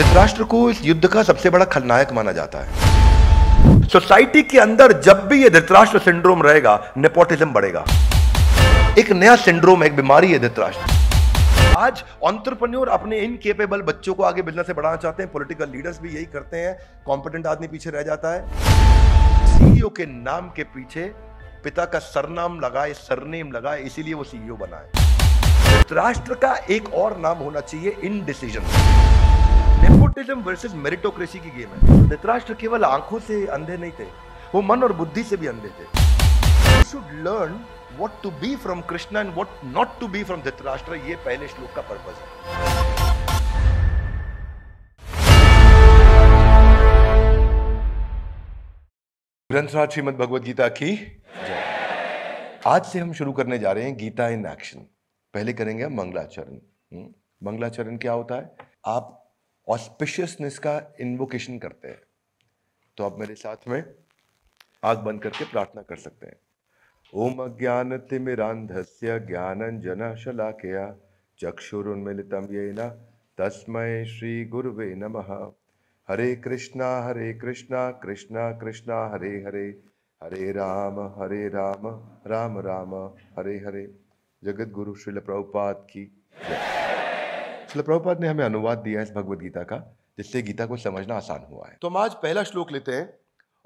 धृतराष्ट्र को इस युद्ध का सबसे बड़ा खलनायक माना जाता है सोसाइटी के अंदर जब भी ये धृतराष्ट्र सिंड्रोम रहेगा नेपोटिज्म बढ़ेगा एक नया सिंड्रोम एक बीमारी है धृतराष्ट्र आज ऑन्ट्रप्रन्योर अपने इनकेपेबल बच्चों को आगे बिजनेस से बढ़ाना चाहते हैं पॉलिटिकल लीडर्स भी यही करते हैं कॉम्पिटेंट आदमी पीछे रह जाता है सीईओ के नाम के पीछे पिता का सरनाम लगाए सरनेम लगाए इसीलिए वो सीईओ बनाए राष्ट्र का एक और नाम होना चाहिए in decision nepotism versus meritocracy की गेम है धृतराष्ट्र केवल आंखों से अंधे नहीं थे वो मन और बुद्धि से भी अंधे थे you should learn what to be from Krishna and what not to be from Dhritarashtra ये पहले श्लोक का पर्पज है ग्रंथराज श्रीमद भगवद गीता की आज से हम शुरू करने जा रहे हैं गीता इन एक्शन पहले करेंगे हम मंगलाचरण हम्म, मंगलाचरण क्या होता है आप ऑस्पिशियसनेस का इन्वोकेशन करते हैं तो आप मेरे साथ में आग बंद करके प्रार्थना कर सकते हैं ओम अज्ञान तिमिरांधस्य ज्ञानंजन शलाकया चक्षुरुन्मिलितम येन तस्मय श्री गुरुवे नमः हरे कृष्णा हरे कृष्णा कृष्णा कृष्णा हरे हरे हरे राम हरे राम राम राम हरे हरे जगत गुरु श्रील प्रभुपाद की जय शिल प्रभुपाद ने हमें अनुवाद दिया इस भगवद गीता का जिससे गीता को समझना आसान हुआ है तो हम आज पहला श्लोक लेते हैं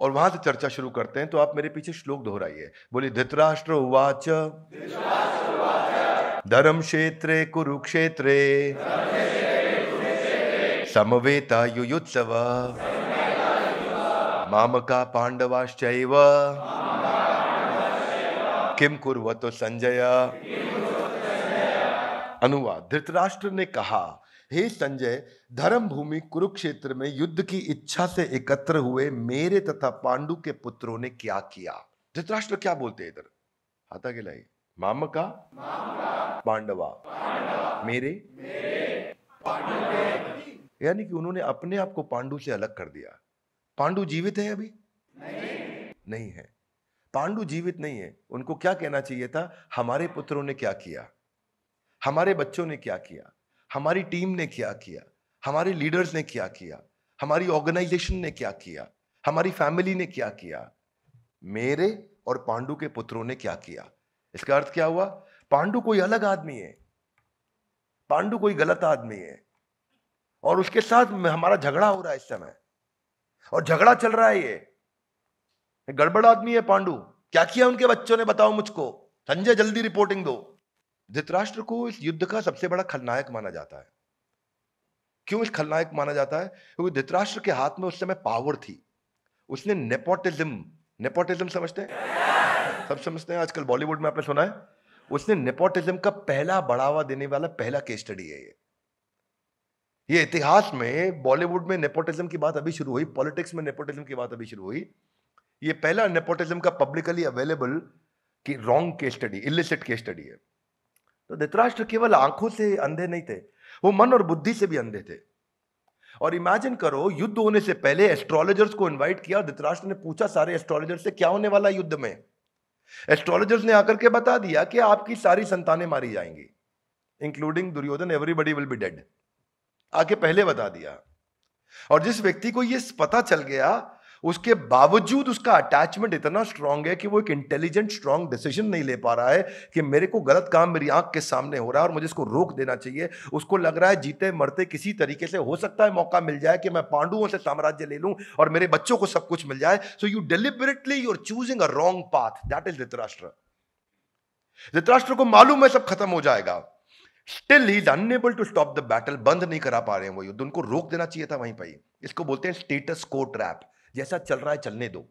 और वहां से चर्चा शुरू करते हैं तो आप मेरे पीछे श्लोक दोहराइए बोले धृतराष्ट्र उवाच धर्म क्षेत्रे कुरुक्षेत्रे समवेता युयुत्सव मामका पांडवाश्चैव किम कुर्वतो संजय अनुवाद धृतराष्ट्र ने कहा हे संजय धर्म भूमि कुरुक्षेत्र में युद्ध की इच्छा से एकत्र हुए मेरे तथा पांडु के पुत्रों ने क्या किया धृतराष्ट्र क्या बोलते हैं इधर हाथा के माम का पांडवा मेरे, मेरे यानी कि उन्होंने अपने आप को पांडु से अलग कर दिया पांडु जीवित है अभी नहीं, नहीं है पांडु जीवित नहीं है उनको क्या कहना चाहिए था हमारे पुत्रों ने क्या किया हमारे बच्चों ने क्या किया हमारी टीम ने क्या किया हमारे लीडर्स ने क्या किया हमारी ऑर्गेनाइजेशन ने क्या किया हमारी फैमिली ने क्या किया मेरे और पांडु के पुत्रों ने क्या किया इसका अर्थ क्या हुआ पांडु कोई अलग आदमी है पांडु कोई गलत आदमी है और उसके साथ हमारा झगड़ा हो रहा है इस समय और झगड़ा चल रहा है ये गड़बड़ आदमी है पांडु क्या किया उनके बच्चों ने बताओ मुझको संजय जल्दी रिपोर्टिंग दो धृतराष्ट्र को इस युद्ध का सबसे बड़ा खलनायक माना जाता है क्यों इस खलनायक माना जाता है क्योंकि धृतराष्ट्र के हाथ में उस समय पावर थी उसने नेपोटिज्म नेपोटिज्म समझते हैं सब समझते हैं आजकल बॉलीवुड में आपने सुना है उसने नेपोटिज्म का पहला बढ़ावा देने वाला पहला केस स्टडी है ये ये इतिहास में बॉलीवुड में नेपोटिज्म की बात अभी शुरू हुई पॉलिटिक्स में नेपोटिज्म की बात अभी शुरू हुई ये पहला नेपोटिज्म का पब्लिकली अवेलेबल कि wrong case study illicit case study है तो धृतराष्ट्र केवल आंखों से अंधे नहीं थे वो मन और बुद्धि से भी अंधे थे और इमेजिन करो युद्ध होने से पहले एस्ट्रोलॉजर्स को इनवाइट किया और धृतराष्ट्र ने पूछा सारे एस्ट्रोलॉजर से क्या होने वाला युद्ध में एस्ट्रोलॉजर्स ने आकर के बता दिया कि आपकी सारी संतानें मारी जाएंगी including Duryodhan everybody will be dead आके पहले बता दिया और जिस व्यक्ति को यह पता चल गया उसके बावजूद उसका अटैचमेंट इतना स्ट्रांग है कि वो एक इंटेलिजेंट स्ट्रांग डिसीजन नहीं ले पा रहा है कि मेरे को गलत काम मेरी आंख के सामने हो रहा है और मुझे इसको रोक देना चाहिए उसको लग रहा है जीते मरते किसी तरीके से हो सकता है मौका मिल जाए कि मैं पांडुओं से साम्राज्य ले लूँ और मेरे बच्चों को सब कुछ मिल जाए so you deliberately you are choosing a wrong path that is Dhritarashtra Dhritarashtra को मालूम है सब खत्म हो जाएगा still he is unable to stop the battle बंद नहीं करा पा रहे हैं वो युद्ध उनको रोक देना चाहिए था वहीं पर ही इसको बोलते हैं स्टेटस को ट्रैप जैसा चल रहा है चलने दो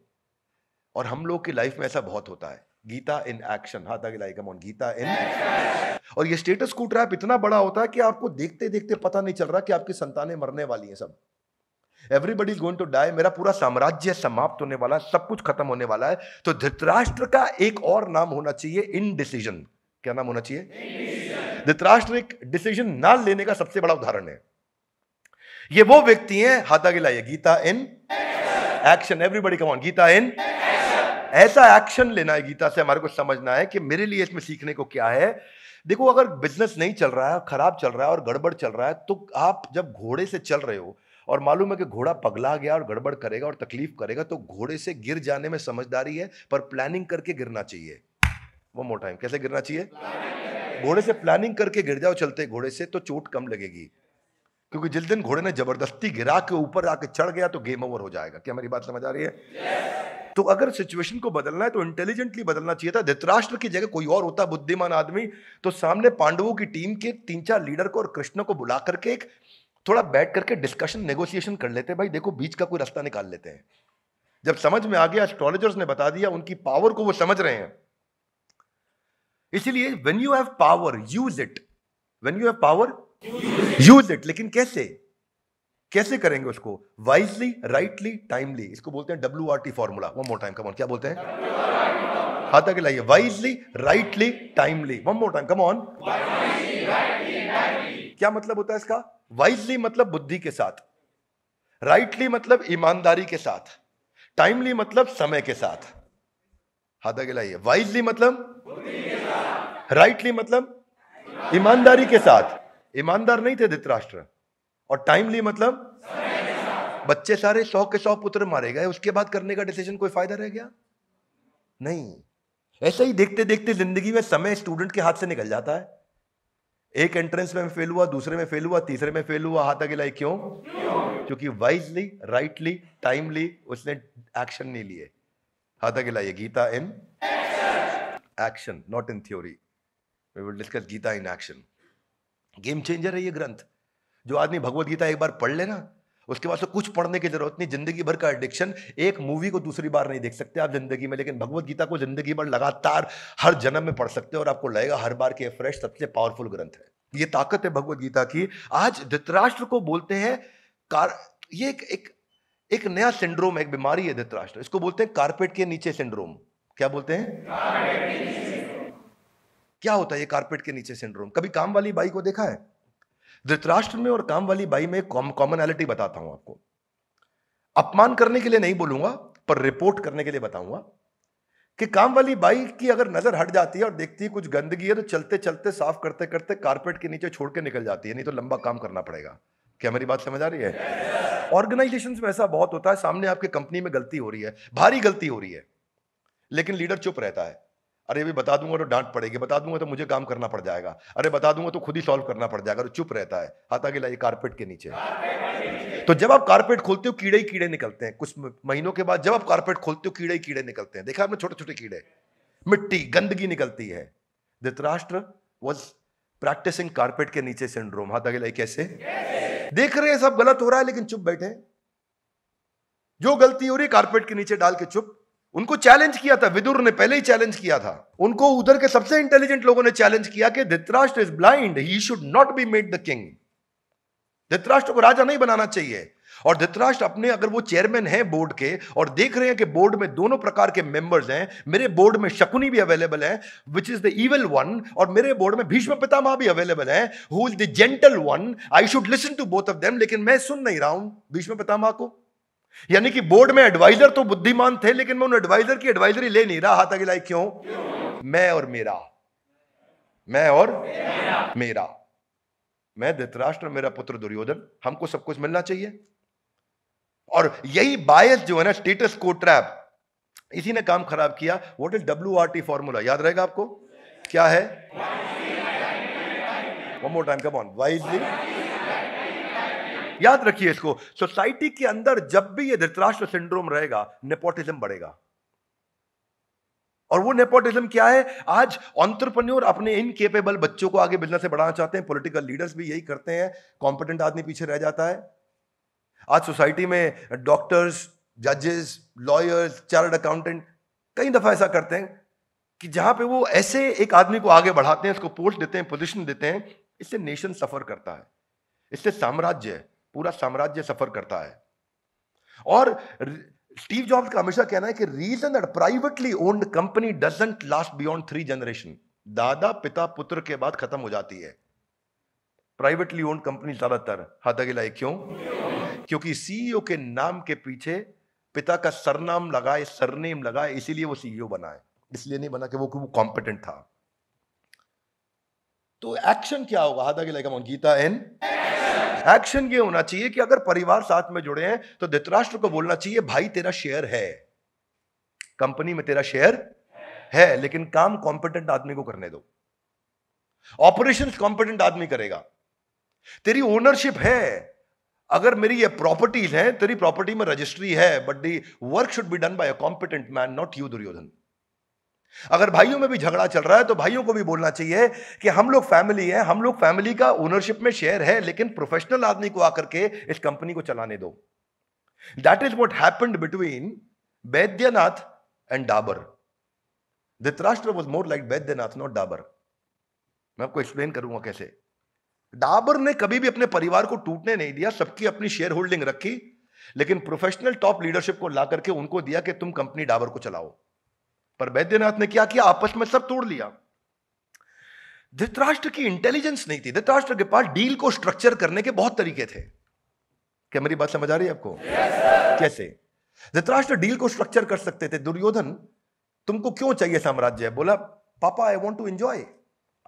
और हम लोग की लाइफ में ऐसा बहुत होता है गीता इन एक्शन हाथ आगे लाइक कमॉन गीता इन और ये स्टेटस को ट्रैप इतना बड़ा होता है कि आपको देखते देखते पता नहीं चल रहा कि आपकी संतानें मरने वाली हैं सब everybody is going to die मेरा पूरा साम्राज्य समाप्त होने वाला है सब कुछ खत्म होने वाला है तो धृतराष्ट्र का एक और नाम होना चाहिए इन डिसीजन क्या नाम होना चाहिए धृतराष्ट्र एक डिसीजन ना लेने का सबसे बड़ा उदाहरण है ये वो व्यक्ति हैं हाथा गिलाइए Gita in action everybody come on Gita in ऐसा एक्शन लेना है गीता से हमारे को समझना है कि मेरे लिए इसमें सीखने को क्या है देखो अगर बिजनेस नहीं चल रहा है खराब चल रहा है और गड़बड़ चल रहा है तो आप जब घोड़े से चल रहे हो और मालूम है कि घोड़ा पगला गया और गड़बड़ करेगा और तकलीफ करेगा तो घोड़े से गिर जाने में समझदारी है पर प्लानिंग करके गिरना चाहिए वो मोर टाइम कैसे गिरना चाहिए घोड़े से प्लानिंग करके गिर जाओ चलते घोड़े से तो चोट कम लगेगी क्योंकि जिस दिन घोड़े ने जबरदस्ती गिरा के ऊपर आके चढ़ गया तो गेम ओवर हो जाएगा क्या मेरी बात समझ आ रही है yes. तो अगर सिचुएशन को बदलना है तो इंटेलिजेंटली बदलना चाहिए था धृतराष्ट्र की जगह कोई और होता बुद्धिमान आदमी तो सामने पांडवों की टीम के तीन चार लीडर को और कृष्ण को बुला करके एक थोड़ा बैठ करके डिस्कशन नेगोशिएशन कर लेते हैं भाई देखो बीच का कोई रास्ता निकाल लेते हैं जब समझ में आ गया एस्ट्रोलॉजर्स ने बता दिया उनकी पावर को वो समझ रहे हैं इसीलिए when you have power use it when you have power use it लेकिन कैसे कैसे करेंगे उसको वाइजली राइटली टाइमली इसको बोलते हैं W R T formula one more time come on क्या बोलते हैं हाथ आगे लाइए wisely rightly timely one more time come on क्या मतलब होता है इसका वाइजली मतलब बुद्धि के साथ राइटली मतलब ईमानदारी के साथ टाइमली मतलब समय के साथ हाथ आगे लाइए वाइजली मतलब राइटली मतलब ईमानदारी के साथ ईमानदार नहीं थे धित्राष्ट्र और टाइमली मतलब बच्चे सारे सौ के सौ पुत्र मारे गए उसके बाद करने का डिसीजन कोई फायदा रह गया नहीं ऐसे ही देखते देखते जिंदगी में समय स्टूडेंट के हाथ से निकल जाता है एक एंट्रेंस में फेल हुआ दूसरे में फेल हुआ तीसरे में फेल हुआ हाथ अकेला क्यों क्योंकि वाइजली राइटली टाइमली उसने एक्शन नहीं लिए हाथ अकेला Gita in action not in theory we will discuss Gita in action game changer है ये ग्रंथ जो आदमी भगवत गीता एक बार पढ़ लेना उसके बाद तो कुछ पढ़ने की जरूरत नहीं जिंदगी भर का एडिक्शन एक मूवी को दूसरी बार नहीं देख सकते आप जिंदगी में लेकिन भगवत गीता को जिंदगी भर लगातार हर जन्म में पढ़ सकते हो और आपको लगेगा हर बार की फ्रेश सबसे पावरफुल ग्रंथ है ये ताकत है भगवत गीता की आज धृतराष्ट्र को बोलते हैं कार ये एक, एक एक नया सिंड्रोम है एक बीमारी है धृतराष्ट्र इसको बोलते हैं कारपेट के नीचे सिंड्रोम क्या बोलते हैं क्या होता है ये कारपेट के नीचे सिंड्रोम कभी काम वाली बाई को देखा है धृतराष्ट्र में और काम वाली बाई में कॉमनैलिटी बताता हूं आपको अपमान करने के लिए नहीं बोलूंगा पर रिपोर्ट करने के लिए बताऊंगा कि काम वाली बाई की अगर नजर हट जाती है और देखती है कुछ गंदगी है तो चलते चलते साफ करते करते कारपेट के नीचे छोड़ के निकल जाती है नहीं तो लंबा काम करना पड़ेगा क्या मेरी बात समझ आ रही है ऑर्गेनाइजेशन में ऐसा बहुत होता है सामने आपके कंपनी में गलती हो रही है भारी गलती हो रही है लेकिन लीडर चुप रहता है अरे भी बता दूंगा तो डांट पड़ेगी बता दूंगा तो मुझे काम करना पड़ जाएगा अरे बता दूंगा तो खुद ही सॉल्व करना पड़ जाएगा तो चुप रहता है हाथाकी लाइए कारपेट के नीचे तो जब आप कारपेट खोलते हो कीड़े ही कीड़े निकलते हैं कुछ महीनों के बाद जब आप कारपेट खोलते हो कीड़े ही कीड़े निकलते हैं देखा आपने छोटे छोटे कीड़े मिट्टी गंदगी निकलती है धृतराष्ट्र वॉज प्रैक्टिसिंग कारपेट के नीचे सिंड्रोम के लाइए कैसे देख रहे हैं सब गलत हो रहा है लेकिन चुप बैठे जो गलती हो रही कारपेट के नीचे डाल के चुप उनको चैलेंज किया था विदुर ने पहले ही चैलेंज किया था उनको उधर के सबसे इंटेलिजेंट लोगों ने चैलेंज किया कि Dhritarashtra is blind he should not be made the king Dhritarashtra को राजा नहीं बनाना चाहिए और धित्राष्ट्र अपने अगर वो चेयरमैन है बोर्ड के और देख रहे हैं कि बोर्ड में दोनों प्रकार के मेंबर्स हैं मेरे बोर्ड में शकुनी भी अवेलेबल है which is the evil one और मेरे बोर्ड में भीष्म पितामह भी अवेलेबल है who is the gentle one I should listen to both of them लेकिन मैं सुन नहीं रहा हूं भीष्म पितामह को यानी कि बोर्ड में एडवाइजर तो बुद्धिमान थे लेकिन मैं उन एडवाइजर की एडवाइजरी ले नहीं रहा हाथ अगला क्यों? क्यों मैं और मेरा मैं और मेरा, मेरा। मैं धृतराष्ट्र मेरा पुत्र दुर्योधन हमको सब कुछ मिलना चाहिए और यही बायस जो है ना स्टेटस को ट्रैप इसी ने काम खराब किया what is W R T formula याद रहेगा आपको क्या है one more time come on wisely याद रखिए इसको सोसाइटी के अंदर जब भी ये धृतराष्ट्र सिंड्रोम रहेगा नेपोटिज्म बढ़ेगा और वो नेपोटिज्म क्या है आज ऑन्टरप्रन्योर अपने इनकेपेबल बच्चों को आगे बिजनेस से बढ़ाना चाहते हैं पॉलिटिकल लीडर्स भी यही करते हैं कॉम्पिटेंट आदमी पीछे रह जाता है आज सोसाइटी में डॉक्टर्स जजेस लॉयर्स चार्ट अकाउंटेंट कई दफ़ा ऐसा करते हैं कि जहां पे वो ऐसे एक आदमी को आगे बढ़ाते हैं उसको पोस्ट देते हैं पोजीशन देते हैं इससे नेशन सफ़र करता है इससे साम्राज्य है पूरा साम्राज्य सफर करता है और स्टीव जॉब्स का हमेशा कहना है कि reason that privately owned company doesn't last beyond three generation दादा पिता पुत्र के बाद खत्म हो जाती है प्राइवेटली ओन्ड कंपनी ज्यादातर हाथागिलाई क्यों क्योंकि सीईओ के नाम के पीछे पिता का सरनाम लगाए सरनेम लगाए इसीलिए वो सीईओ बनाए इसलिए नहीं बना कि वो कॉम्पिटेंट था तो एक्शन क्या होगा हाथागिलाई कमॉन गीता एन एक्शन ये होना चाहिए कि अगर परिवार साथ में जुड़े हैं तो धृतराष्ट्र को बोलना चाहिए भाई तेरा शेयर है कंपनी में तेरा शेयर है लेकिन काम कॉम्पिटेंट आदमी को करने दो ऑपरेशन कॉम्पिटेंट आदमी करेगा तेरी ओनरशिप है अगर मेरी ये प्रॉपर्टीज है तेरी प्रॉपर्टी में रजिस्ट्री है but the work should be done by a competent man not you Duryodhan अगर भाइयों में भी झगड़ा चल रहा है तो भाइयों को भी बोलना चाहिए कि हम लोग फैमिली हैं हम लोग फैमिली का ओनरशिप में शेयर है लेकिन प्रोफेशनल आदमी को आकर के इस कंपनी को चलाने दो that is what happened between Baidyanath and Dabur Dhritarashtra was more like Vaidyanath not Dabur मैं आपको एक्सप्लेन करूंगा कैसे डाबर ने कभी भी अपने परिवार को टूटने नहीं दिया सबकी अपनी शेयर होल्डिंग रखी लेकिन प्रोफेशनल टॉप लीडरशिप को ला करके उनको दिया कि तुम कंपनी डाबर को चलाओ पर वैद्यनाथ ने क्या किया आपस में सब तोड़ लिया धृतराष्ट्र की इंटेलिजेंस नहीं थी धृतराष्ट्र के पास डील को स्ट्रक्चर करने के बहुत तरीके थे क्या मेरी बात समझ आ रही है आपको yes, कैसे धृतराष्ट्र डील को स्ट्रक्चर कर सकते थे दुर्योधन तुमको क्यों चाहिए साम्राज्य बोला पापा I want to enjoy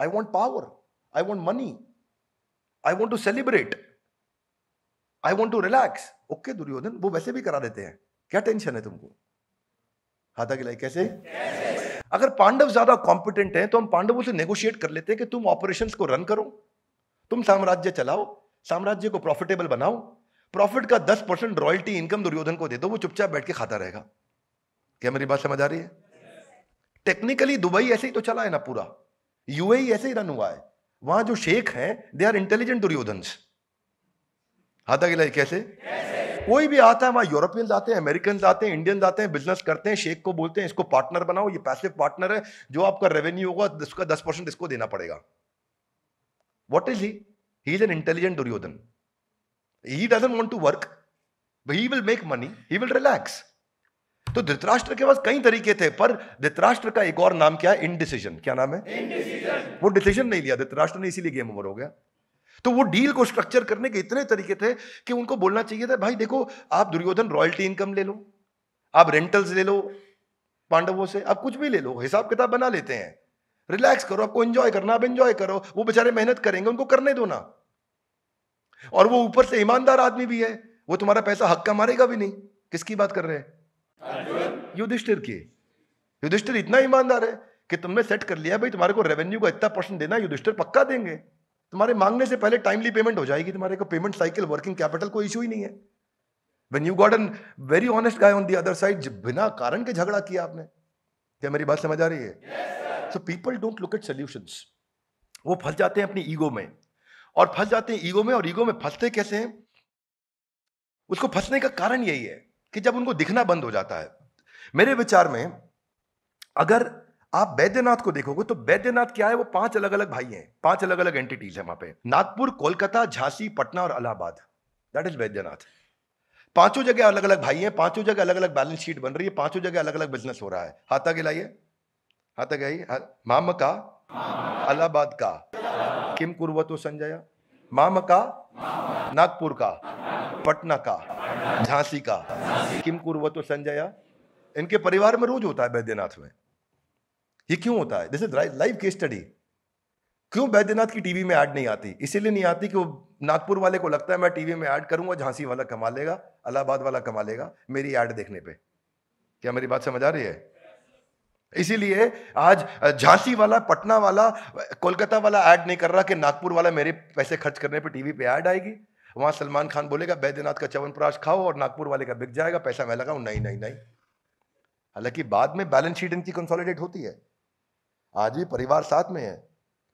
I want power I want money I want to celebrate I want to relax okay Duryodhan वो वैसे भी करा देते हैं क्या टेंशन है तुमको हाथा गिलाई कैसे? कैसे अगर पांडव ज्यादा कॉम्पिटेंट हैं तो हम पांडवों से नेगोशिएट कर लेते हैं कि तुम ऑपरेशंस को रन करो तुम साम्राज्य चलाओ साम्राज्य को प्रॉफिटेबल बनाओ प्रॉफिट का दस परसेंट रॉयल्टी इनकम दुर्योधन को दे दो वो चुपचाप बैठ के खाता रहेगा क्या मेरी बात समझ आ रही है टेक्निकली दुबई ऐसे ही तो चला है ना पूरा यूएई e ऐसे ही रन हुआ है वहां जो शेख हैं दे आर इंटेलिजेंट दुर्योधन हाथा गिलाई कैसे? कैसे? कोई भी आता है वहाँ यूरोपियन आते हैं अमेरिकन आते हैं इंडियन आते हैं बिजनेस करते हैं शेख को बोलते हैं इसको पार्टनर बनाओ ये पैसिव पार्टनर है जो आपका रेवेन्यू होगा उसका दस परसेंट इसको देना पड़ेगा what is he he is an intelligent Duryodhan he doesn't want to work he will make money he will relax तो धृतराष्ट्र के पास कई तरीके थे पर धृतराष्ट्र का एक और नाम क्या है इनडिसीजन क्या नाम है Indecision. वो डिसीजन नहीं लिया धृतराष्ट्र ने इसीलिए गेम ओवर हो गया तो वो डील को स्ट्रक्चर करने के इतने तरीके थे कि उनको बोलना चाहिए था भाई देखो आप दुर्योधन रॉयल्टी इनकम ले लो आप रेंटल्स ले लो पांडवों से आप कुछ भी ले लो हिसाब किताब बना लेते हैं रिलैक्स करो आपको एंजॉय करना आप एंजॉय करो वो बेचारे मेहनत करेंगे उनको करने दो ना और वो ऊपर से ईमानदार आदमी भी है वो तुम्हारा पैसा हक्का मारेगा भी नहीं किसकी बात कर रहे हैं युधिष्ठिर की युधिष्ठिर इतना ईमानदार है कि तुमने सेट कर लिया भाई तुम्हारे को रेवेन्यू का इतना परसेंट देना युधिष्ठिर पक्का देंगे तुम्हारे मांगने से पहले टाइमली पेमेंट हो जाएगी तुम्हारे को पेमेंट साइकिल वर्किंग कैपिटल कोई इशू ही नहीं है when you got an very honest guy on the other side बिना कारण के झगड़ा किया आपने क्या मेरी बात समझ आ रही है so people don't look at solution वो फंस जाते हैं अपनी ईगो में और फंस जाते हैं ईगो में और ईगो में फंसते कैसे हैं उसको फंसने का कारण यही है कि जब उनको दिखना बंद हो जाता है मेरे विचार में अगर आप बैद्यनाथ को देखोगे तो बैद्यनाथ क्या है वो पांच अलग अलग भाई हैं पांच अलग अलग एंटिटीज है वहां पे नागपुर कोलकाता झांसी पटना और इलाहाबाद दैट इज बैद्यनाथ पांचों जगह अलग अलग भाई हैं पांचों जगह अलग अलग बैलेंस शीट बन रही है पांचों जगह अलग अलग बिजनेस हो रहा है हाथा लाइए हाथा के माम का इलाहाबाद का किम कुरवा तो माम का नागपुर का पटना का झांसी का किम कुरवा तो संजया इनके परिवार में रोज होता है बैद्यनाथ में ये क्यों होता है this is live case study क्यों बैद्यनाथ की टीवी में ऐड नहीं आती इसीलिए नहीं आती कि वो नागपुर वाले को लगता है मैं टीवी में ऐड करूंगा झांसी वाला कमा लेगा अलाहाबाद वाला कमा लेगा मेरी ऐड देखने पे क्या मेरी बात समझ आ रही है इसीलिए आज झांसी वाला पटना वाला कोलकाता वाला ऐड नहीं कर रहा कि नागपुर वाला मेरे पैसे खर्च करने पे टीवी पे ऐड आएगी वहां सलमान खान बोलेगा बैद्यनाथ का चवनप्राश खाओ और नागपुर वाले का बिक जाएगा पैसा मैं लगाऊ नहीं नहीं नहीं हालांकि बाद में बैलेंस शीट इनकी कंसोलिडेट होती है आज भी परिवार साथ में है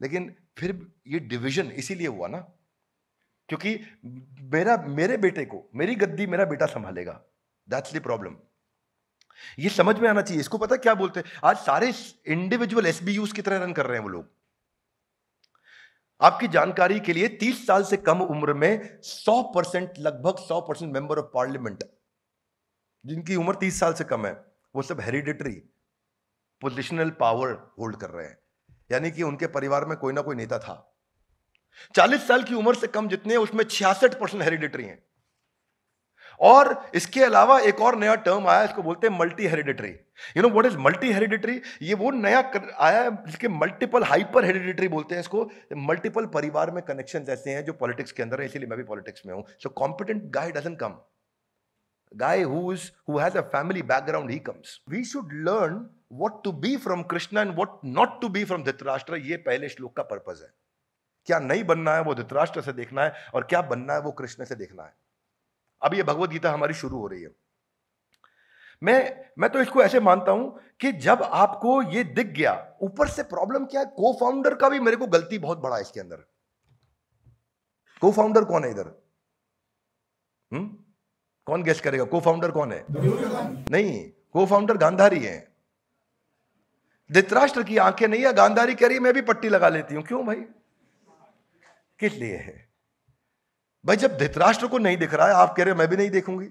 लेकिन फिर ये डिविजन इसीलिए हुआ ना क्योंकि मेरा मेरे बेटे को मेरी गद्दी मेरा बेटा संभालेगा दैट्स द प्रॉब्लम ये समझ में आना चाहिए इसको पता क्या बोलते हैं आज सारे इंडिविजुअल बी की तरह रन कर रहे हैं वो लोग आपकी जानकारी के लिए 30 साल से कम उम्र में 100 परसेंट लगभग 100 परसेंट मेंबर ऑफ पार्लियामेंट जिनकी उम्र 30 साल से कम है वो सब हेरिडेटरी पोजिशनल पावर होल्ड कर रहे हैं यानी कि उनके परिवार में कोई ना कोई नेता था चालीस साल की उम्र से कम जितने उसमें छियासठ परसेंट हेरिडिटरी हैं और इसके अलावा एक और नया टर्म आया इसको बोलते हैं multi hereditary you know what is multi hereditary ये वो नया कर, आया जिसके मल्टीपल हाइपर हेरिडिटरी बोलते हैं इसको मल्टीपल परिवार में कनेक्शन ऐसे हैं जो पॉलिटिक्स के अंदर है इसीलिए मैं भी पॉलिटिक्स में हूं so competent guy doesn't come guy who is who has a family background he comes we should learn what to be from krishna and what not to be from dhritarashtra ye pehle shlok ka purpose hai क्या नहीं बनना है वो धृतराष्ट्र से देखना है और क्या बनना है वो कृष्ण से देखना है अब ये भगवत गीता हमारी शुरू हो रही है मैं मैं तो इसको ऐसे मानता हूं कि जब आपको ये दिख गया ऊपर से प्रॉब्लम क्या है को फाउंडर का भी मेरे को गलती बहुत बड़ा है इसके अंदर को फाउंडर कौन है इधर हम्म कौन गेस्ट करेगा को फाउंडर कौन है नहीं को फाउंडर गांधारी है धित्राष्ट्र की आंखें नहीं है गांधारी कह रही मैं भी पट्टी लगा लेती हूं क्यों भाई किस लिए है भाई जब धित्राष्ट्र को नहीं दिख रहा है आप कह रहे हो मैं भी नहीं देखूंगी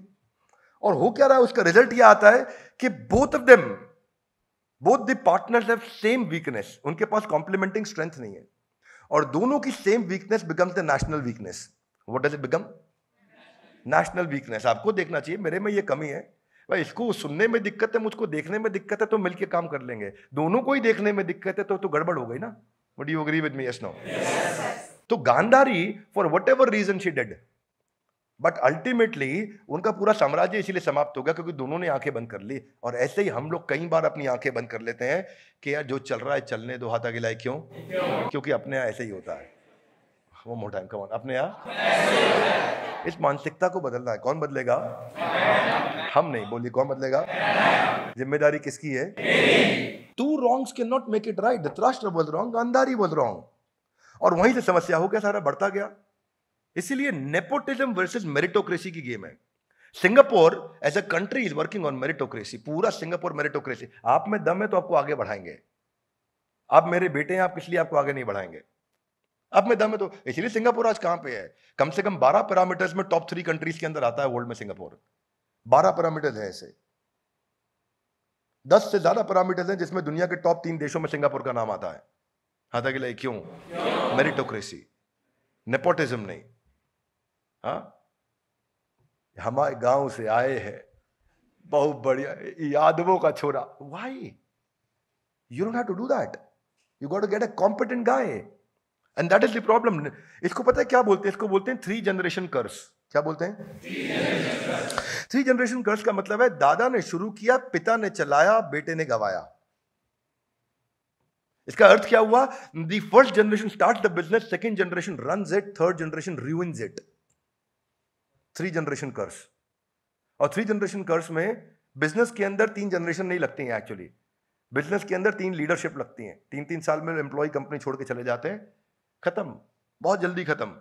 और हो क्या रहा है उसका रिजल्ट यह आता है कि both of them both the partners have same weakness उनके पास कॉम्प्लीमेंटिंग स्ट्रेंथ नहीं है और दोनों की same weakness becomes the national weakness what does it become national weakness आपको देखना चाहिए मेरे में ये कमी है भाई इसको सुनने में दिक्कत है मुझको देखने में दिक्कत है तो मिलके काम कर लेंगे दोनों को ही देखने में दिक्कत है तो तो गड़बड़ हो गई ना what you agree with me yes no तो Gandhari for whatever reason she dead but ultimately उनका पूरा साम्राज्य इसीलिए समाप्त हो गया क्योंकि दोनों ने आंखें बंद कर ली और ऐसे ही हम लोग कई बार अपनी आंखें बंद कर लेते हैं कि यार जो चल रहा है चलने दो हाथा गिलाए क्यों क्योंकि अपने यहाँ ऐसे ही होता है वो मोटा कमान अपने यहाँ इस मानसिकता को बदलना है कौन बदलेगा हम नहीं बोलिए कौन बदलेगा जिम्मेदारी किसकी है two wrongs can not make it right Dhritarashtra बोल रहा हूँ गांधारी बोल रहा हूँ और वहीं से समस्या हो गया सारा बढ़ता गया इसीलिए नेपोटिज्म वर्सेस मेरिटोक्रेसी की गेम है Singapore as a country is working on meritocracy पूरा सिंगापुर मेरिटोक्रेसी आप में दम है तो आपको आगे बढ़ाएंगे आप मेरे बेटे हैं आप किस लिए आपको आगे नहीं बढ़ाएंगे अब मैं दम तो इसीलिए सिंगापुर आज कहां पे है कम से कम बारह पैरामीटर्स में टॉप थ्री कंट्रीज के अंदर आता है वर्ल्ड में सिंगापुर बारह पैरामीटर्स है ऐसे दस से ज्यादा पैरामीटर्स हैं जिसमें दुनिया के टॉप तीन देशों में सिंगापुर का नाम आता है हाथा के लिए क्यों, मेरिटोक्रेसी नेपोटिज्म नहीं हा हमारे गांव से आए हैं बहुत बढ़िया यादवों का छोरा why you don't have to do that you got to get a competent guy and that is the problem इसको पता है क्या बोलते हैं इसको बोलते हैं थ्री जनरेशन कर्स क्या बोलते हैं थ्री जनरेशन कर्स का मतलब है दादा ने शुरू किया पिता ने चलाया बेटे ने गवाया इसका अर्थ क्या हुआ the first generation start the business second generation run it third generation ruin it three generation curse और थ्री जनरेशन कर्स में बिजनेस के अंदर तीन जनरेशन नहीं लगती हैं एक्चुअली बिजनेस के अंदर तीन लीडरशिप लगती हैं तीन तीन साल में एम्प्लॉय कंपनी छोड़ के चले जाते हैं खत्म बहुत जल्दी खत्म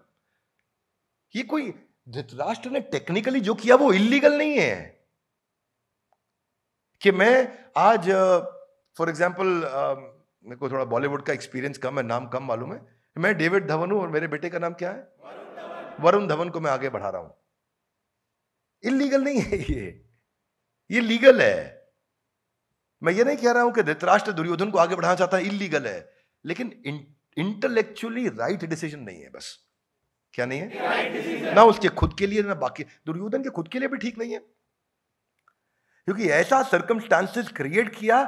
ये कोई धृतराष्ट्र ने टेक्निकली जो किया वो इलीगल नहीं है कि मैं आज फॉर एग्जाम्पल मेरे को थोड़ा बॉलीवुड का एक्सपीरियंस कम है नाम कम मालूम है मैं डेविड धवन हूं और मेरे बेटे का नाम क्या है वरुण धवन को मैं आगे बढ़ा रहा हूं इलीगल नहीं है ये ये लीगल है मैं ये नहीं कह रहा हूं कि धृतराष्ट्र दुर्योधन को आगे बढ़ाना चाहता है इलीगल है लेकिन इंटेलेक्चुअली राइट डिसीजन नहीं है बस क्या नहीं है right ना उसके खुद के लिए ना बाकी दुर्योधन के खुद के लिए भी ठीक नहीं है क्योंकि ऐसा सर्कमस्टांसेस क्रिएट किया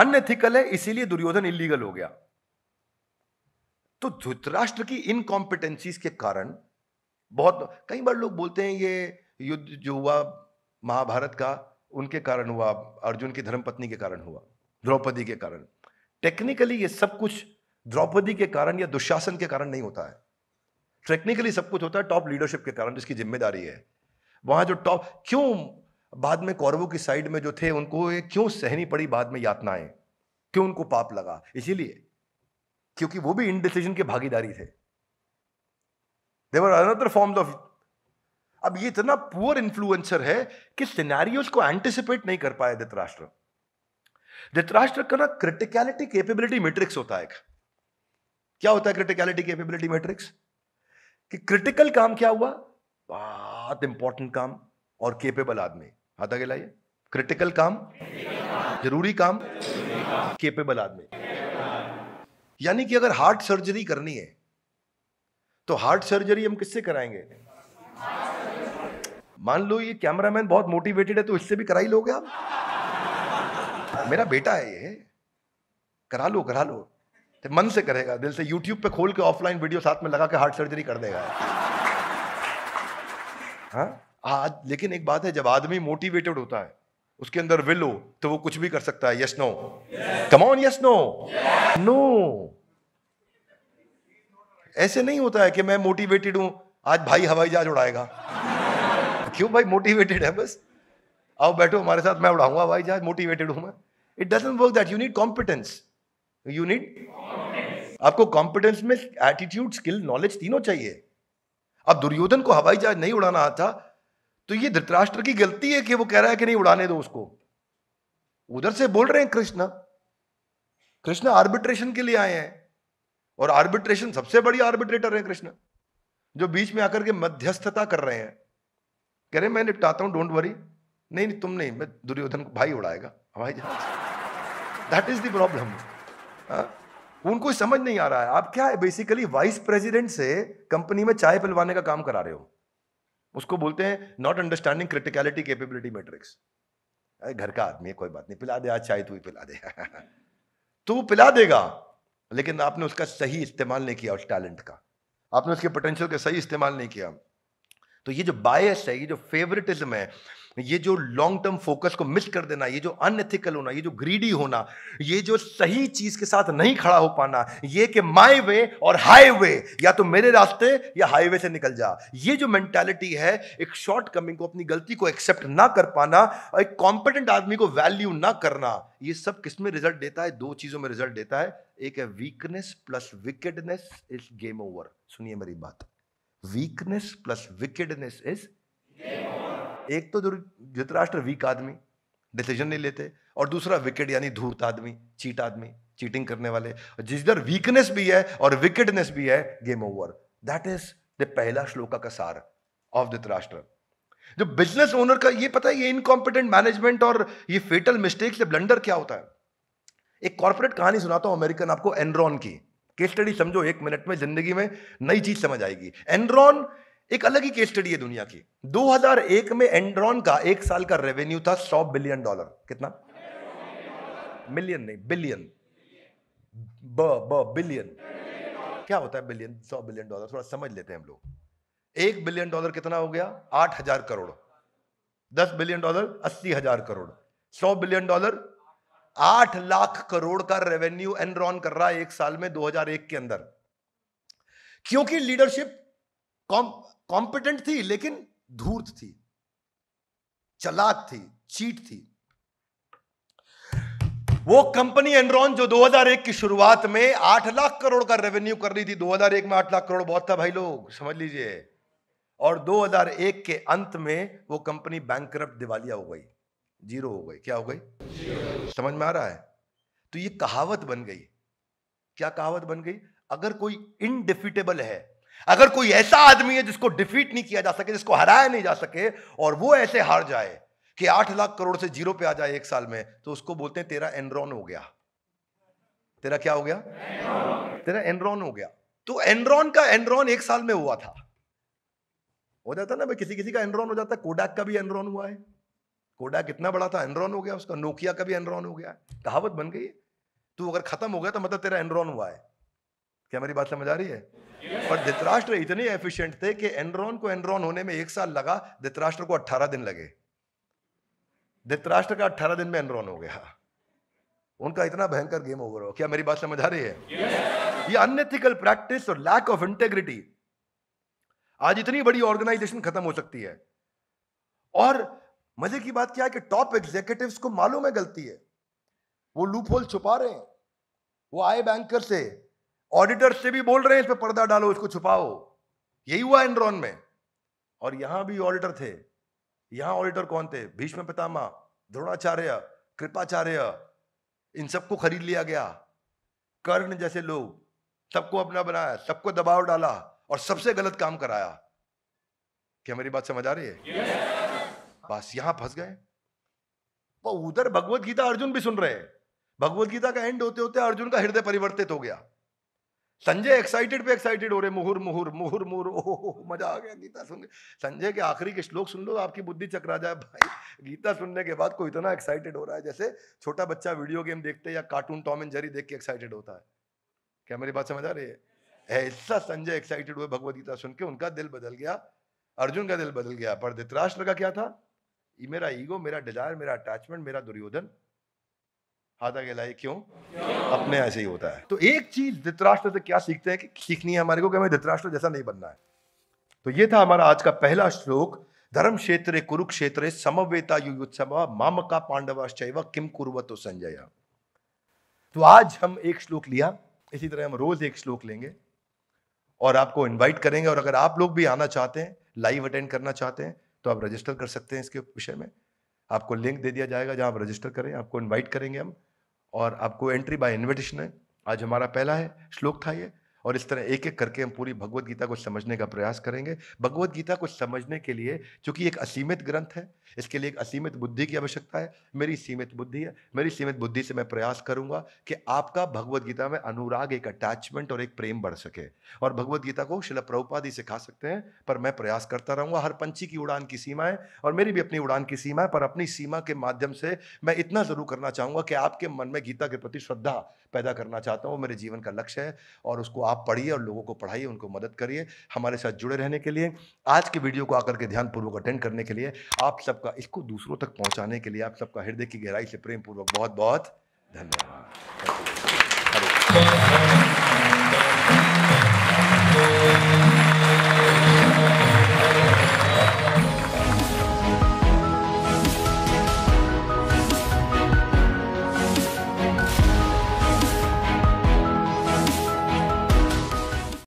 अनएथिकल है इसीलिए दुर्योधन इलीगल हो गया तो धुतराष्ट्र की इनकॉम्पिटेंसीज के कारण बहुत कई बार लोग बोलते हैं ये युद्ध जो हुआ महाभारत का उनके कारण हुआ अर्जुन की धर्मपत्नी के कारण हुआ द्रौपदी के कारण टेक्निकली ये सब कुछ द्रौपदी के कारण या दुशासन के कारण नहीं होता है टेक्निकली सब कुछ होता है टॉप लीडरशिप के कारण जिसकी जिम्मेदारी है वहां जो टॉप क्यों बाद में कौरवों की साइड में जो थे उनको क्यों सहनी पड़ी बाद में यातनाएं क्यों उनको पाप लगा इसीलिए क्योंकि वो भी इनडिसीजन के भागीदारी थे देवर अनदर फॉर्म ऑफ अब ये इतना पुअर इन्फ्लुएंसर है कि सिनेरियोज को एंटिसिपेट नहीं कर पाया धृतराष्ट्र धृतराष्ट्र का ना क्रिटिकलिटी कैपेबिलिटी मैट्रिक्स होता है क्या होता है क्रिटिकलिटी कैपेबिलिटी मैट्रिक्स कि क्रिटिकल काम क्या हुआ बहुत इंपॉर्टेंट काम और केपेबल आदमी हाथ आगे लाइए क्रिटिकल काम जरूरी काम केपेबल आदमी यानी कि अगर हार्ट सर्जरी करनी है तो हार्ट सर्जरी हम किससे कराएंगे मान लो ये कैमरामैन बहुत मोटिवेटेड है तो इससे भी करा ही लोगे आप मेरा बेटा है ये करा लो करा लो तो मन से करेगा दिल से यूट्यूब पे खोल के ऑफलाइन वीडियो साथ में लगा के हार्ट सर्जरी कर देगा हाँ आज लेकिन एक बात है जब आदमी मोटिवेटेड होता है उसके अंदर विल हो तो वो कुछ भी कर सकता है yes no come yes no no ऐसे नहीं होता है कि मैं मोटिवेटेड हूं आज भाई हवाई जहाज उड़ाएगा क्यों भाई मोटिवेटेड है बस आओ बैठो हमारे साथ मैं उड़ाऊंगा हवाई जहाज मोटिवेटेड हूं मैं it doesn't work that you need competence you need आपको कॉम्पिटेंस में एटीट्यूड स्किल नॉलेज तीनों चाहिए अब दुर्योधन को हवाई जहाज नहीं उड़ाना आता तो ये धृतराष्ट्र की गलती है कि वो कह रहा है कि नहीं उड़ाने दो उसको उधर से बोल रहे हैं कृष्ण कृष्ण आर्बिट्रेशन के लिए आए हैं और आर्बिट्रेशन सबसे बड़ी आर्बिट्रेटर है कृष्ण जो बीच में आकर के मध्यस्थता कर रहे हैं कह रहे मैं निपटाता हूं डोंट वरी नहीं नहीं तुम नहीं मैं दुर्योधन को भाई उड़ाएगा हवाई जहाज दैट इज द प्रॉब्लम हाँ। उनको समझ नहीं आ रहा है आप क्या है बेसिकली वाइस प्रेसिडेंट से कंपनी में चाय पिलवाने का काम करा रहे हो उसको बोलते हैं not understanding criticality capability matrix अरे घर का आदमी है कोई बात नहीं पिला दे आज चाय तू ही पिला दे तू पिला देगा लेकिन आपने उसका सही इस्तेमाल नहीं किया उस टैलेंट का आपने उसके पोटेंशियल का सही इस्तेमाल नहीं किया तो ये जो बायस है ये जो फेवरेटिज्म है ये जो लॉन्ग टर्म फोकस को मिस कर देना ये जो अनएथिकल होना ये जो ग्रीडी होना ये जो सही चीज के साथ नहीं खड़ा हो पाना ये कि माई वे और वे या तो मेरे रास्ते या वे से निकल जा ये जो मेंटेलिटी है एक शॉर्ट कमिंग को अपनी गलती को एक्सेप्ट ना कर पाना और एक कॉम्पिटेंट आदमी को वैल्यू ना करना ये सब किस में रिजल्ट देता है दो चीजों में रिजल्ट देता है एक है weakness plus wickedness is game over सुनिए मेरी बात weakness plus wickedness is game over एक तो धृतराष्ट्र वीक आदमी डिसीजन नहीं लेते और दूसरा विकेट यानी धूर्त आदमी चीट आदमी चीटिंग करने वाले जिस दर वीकनेस भी है और विकेटनेस भी है game over that is the पहला श्लोका का सार ऑफ धृतराष्ट्र जो बिजनेस ओनर का ये पता है ये इनकॉम्पिटेंट मैनेजमेंट और ये फेटल मिस्टेक से ब्लंडर क्या होता है एक कॉर्पोरेट कहानी सुनाता हूं अमेरिकन आपको एनरॉन की केस स्टडी समझो एक मिनट में जिंदगी में नई चीज समझ आएगी एनरॉन एक अलग ही केस स्टडी है दुनिया की 2001 में एंड्रॉन का एक साल का रेवेन्यू था 100 बिलियन डॉलर कितना मिलियन नहीं बिलियन ब ब बिलियन क्या होता है बिलियन 100 बिलियन डॉलर थोड़ा समझ लेते हैं हम लोग एक बिलियन डॉलर कितना हो गया आठ हजार करोड़ दस बिलियन डॉलर अस्सी हजार करोड़ सौ बिलियन डॉलर आठ लाख करोड़ का रेवेन्यू एनरॉन कर रहा है एक साल में 2001 के अंदर क्योंकि लीडरशिप कॉम्पिटेंट थी लेकिन धूर्त थी चलाक थी चीट थी वो कंपनी एनरॉन जो 2001 की शुरुआत में 8 लाख करोड़ का रेवेन्यू कर रही थी 2001 में 8 लाख करोड़ बहुत था भाई लोग समझ लीजिए और 2001 के अंत में वो कंपनी बैंक दिवालिया हो गई जीरो हो गई क्या हो गई समझ में आ रहा है तो ये कहावत बन गई क्या कहावत बन गई अगर कोई इनडिफिटेबल है अगर कोई ऐसा आदमी है जिसको डिफीट नहीं किया जा सके जिसको हराया नहीं जा सके और वो ऐसे हार जाए कि आठ लाख करोड़ से जीरो पे आ जाए एक साल में तो उसको बोलते हैं तेरा एनरॉन हो गया तेरा क्या हो गया तेरा एनरॉन हो गया तो एनरॉन का एनरॉन एक साल में हुआ था हो जाता ना भाई किसी किसी का एनरॉन हो जाता है कोडाक का भी एनरॉन हुआ है कोडाक कितना बड़ा था एनरॉन हो गया उसका नोकिया का भी एनरॉन हो गया कहावत बन गई तू तो अगर खत्म हो गया तो मतलब तेरा एनरॉन हुआ है क्या मेरी बात समझ आ रही है और धृतराष्ट्र इतने एफिशिएंट थे कि एनरॉन को एनरॉन होने में एक साल लगा धृतराष्ट्र को अट्ठारह दिन लगे धृतराष्ट्र का अट्ठारह दिन में एनरॉन हो गया उनका इतना भयंकर गेम ओवर हो क्या मेरी बात समझ आ रही है ये अनएथिकल प्रैक्टिस और लैक ऑफ इंटेग्रिटी आज इतनी बड़ी ऑर्गेनाइजेशन खत्म हो सकती है और मजे की बात क्या है कि टॉप एग्जीक्यूटिव को मालूम है गलती है वो लूप होल छुपा रहे हैं वो आए बैंकर से ऑडिटर से भी बोल रहे हैं इस पर पर्दा डालो इसको छुपाओ यही हुआ एनरॉन में और यहां भी ऑडिटर थे यहां ऑडिटर कौन थे भीष्म पितामा द्रोणाचार्य कृपाचार्य इन सबको खरीद लिया गया कर्ण जैसे लोग सबको अपना बनाया सबको दबाव डाला और सबसे गलत काम कराया क्या मेरी बात समझ आ रही है yes. बस यहां फंस गए उधर भगवत गीता अर्जुन भी सुन रहे हैं भगवत गीता का एंड होते होते अर्जुन का हृदय परिवर्तित हो गया संजय एक्साइटेड पे एक्साइटेड हो रहे मुहुर मुहुर मुहुर मुहुर ओह मजा आ गया गीता सुन संजय के आखिरी के श्लोक सुन लो आपकी बुद्धि चकरा जाए भाई गीता सुनने के बाद कोई इतना एक्साइटेड हो रहा है जैसे छोटा बच्चा वीडियो गेम देखते या कार्टून टॉम एंड जेरी देख के एक्साइटेड होता है क्या मेरी बात समझ आ रही है ऐसा संजय एक्साइटेड हुए गीता सुन के उनका दिल बदल गया अर्जुन का दिल बदल गया पर धृतराष्ट्र का क्या था मेरा ईगो मेरा डिजायर मेरा अटैचमेंट मेरा दुर्योधन हाथा कहलाए क्यों? क्यों अपने ऐसे ही होता है तो एक चीज धृतराष्ट्र से क्या सीखते हैं कि सीखनी है हमारे को कि हमें धृतराष्ट्र जैसा नहीं बनना है तो ये था हमारा आज का पहला श्लोक धर्म क्षेत्र कुरुक्षेत्र समवेता युत्सव माम का पांडवाश्चैव किम कुरवतो संजय तो आज हम एक श्लोक लिया इसी तरह हम रोज एक श्लोक लेंगे और आपको इनवाइट करेंगे और अगर आप लोग भी आना चाहते हैं लाइव अटेंड करना चाहते हैं तो आप रजिस्टर कर सकते हैं इसके विषय में आपको लिंक दे दिया जाएगा जहां आप रजिस्टर करें आपको इनवाइट करेंगे हम और आपको एंट्री बाय इनविटेशन है आज हमारा पहला है श्लोक था ये और इस तरह एक एक करके हम पूरी भगवत गीता को समझने का प्रयास करेंगे भगवत गीता को समझने के लिए चूंकि एक असीमित ग्रंथ है इसके लिए एक असीमित बुद्धि की आवश्यकता है मेरी सीमित बुद्धि है मेरी सीमित बुद्धि से मैं प्रयास करूंगा कि आपका भगवत गीता में अनुराग एक अटैचमेंट और एक प्रेम बढ़ सके और भगवत गीता को शिल प्रभुपाद ही सिखा सकते हैं पर मैं प्रयास करता रहूंगा हर पंछी की उड़ान की सीमा है और मेरी भी अपनी उड़ान की सीमा है पर अपनी सीमा के माध्यम से मैं इतना जरूर करना चाहूंगा कि आपके मन में गीता के प्रति श्रद्धा पैदा करना चाहता हूँ मेरे जीवन का लक्ष्य है और उसको आप पढ़िए और लोगों को पढ़ाइए उनको मदद करिए हमारे साथ जुड़े रहने के लिए आज के वीडियो को आकर के ध्यानपूर्वक अटेंड करने के लिए आप सबका इसको दूसरों तक पहुँचाने के लिए आप सबका हृदय की गहराई से प्रेमपूर्वक बहुत बहुत धन्यवाद